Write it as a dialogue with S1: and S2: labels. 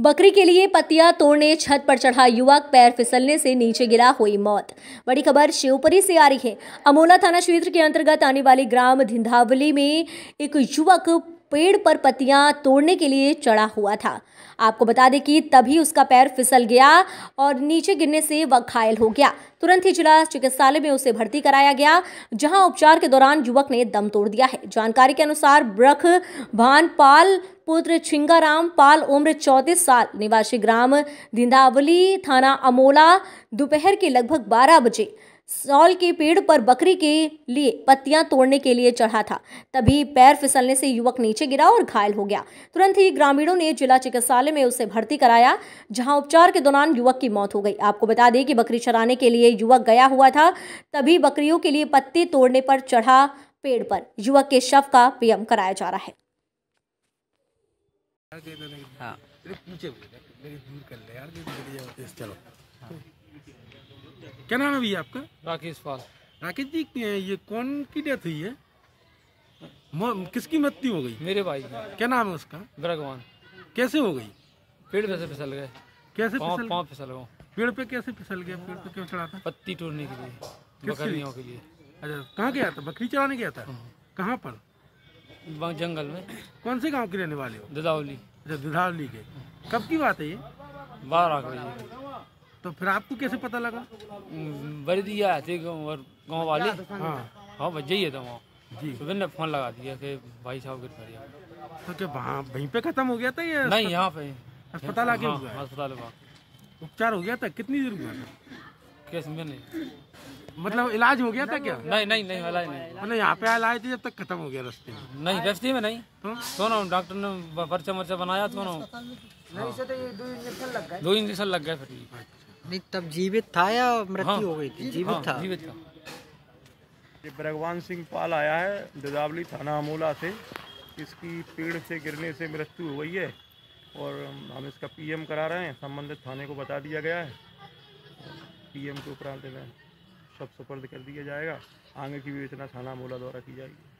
S1: बकरी के लिए पतिया तोड़ने छत पर चढ़ा युवक पैर फिसलने से नीचे गिरा हुई मौत बड़ी खबर शिवपुरी से आ रही है अमोला थाना क्षेत्र के अंतर्गत आने वाले ग्राम धिंधावली में एक युवक पेड़ पर पत्तियां तोड़ने के लिए चढ़ा हुआ था आपको बता दें कि तभी उसका पैर फिसल गया और नीचे गिरने से वह घायल हो गया तुरंत ही जिला चिकित्सालय में उसे भर्ती कराया गया जहां उपचार के दौरान युवक ने दम तोड़ दिया है जानकारी के अनुसार ब्रख भानपाल पुत्र छिंगाराम पाल उम्र चौंतीस साल निवासी ग्राम दिंदावली थाना अमोला दोपहर के लगभग बारह बजे सॉल के पेड़ पर बकरी के लिए पत्तियां तोड़ने के लिए चढ़ा था तभी पैर फिसलने से युवक नीचे गिरा और घायल हो गया तुरंत ही ग्रामीणों ने जिला चिकित्सालय में उसे भर्ती कराया जहां उपचार के दौरान युवक की मौत हो गई आपको बता दें कि बकरी चराने के लिए युवक गया हुआ था तभी बकरियों के लिए पत्ते तोड़ने पर चढ़ा पेड़ पर युवक के शव का पीएम कराया जा रहा है
S2: हाँ। क्या नाम है भैया आपका राकेश पाल राकेश जी ये कौन की डेथ हुई है किसकी मृत्यु हो गई मेरे भाई क्या नाम है उसका भगवान कैसे हो गई पेड़ पे से फिसल गए कैसे फिसल फिसल गए पेड़ पे कैसे फिसल गए पेड़ पे क्यों चढ़ा था पत्ती टूटने के लिए बकरियों के लिए अच्छा कहाँ गया था बकरी चढ़ाने गया था कहाँ पर जंगल में कौन से गांव के रहने वाले हो दुधावली अच्छा दुधावली के कब की बात है ये बारह बजे तो फिर आपको कैसे पता लगा हम्म,
S3: बड़ी दिया थे गाँव वाले हाँ हाँ जाइए ही था तो वहाँ जी सुबह तो ने फोन लगा दिया कि भाई साहब गिर पड़े
S2: तो क्या वहाँ वहीं पे खत्म हो गया था या नहीं यहाँ पे अस्पताल आके हाँ, अस्पताल उपचार हो गया था कितनी देर हुआ कैसे में नहीं मतलब इलाज हो गया था क्या नहीं
S3: नहीं नहीं इलाज नहीं
S2: मतलब यहाँ पे इलाज थे जब तक खत्म हो गया रस्ते में नहीं रस्ते में नहीं सोना तो डॉक्टर ने पर्चा वर्चा बनाया तो ना दो इंजेक्शन लग गए दो इंजेक्शन लग गए फिर अच्छा। नहीं तब जीवित था या मृत्यु हाँ, हो गई थी जीवित हाँ, था जीवित था ये भगवान सिंह पाल आया है दिदावली थाना अमोला से इसकी पेड़ से गिरने से मृत्यु हो गई है और हम इसका पीएम करा रहे हैं संबंधित थाने को बता दिया गया है पीएम के उपरांत में सब सुपर्द कर दिया जाएगा आगे की विवेचना थाना अमोला द्वारा की जाएगी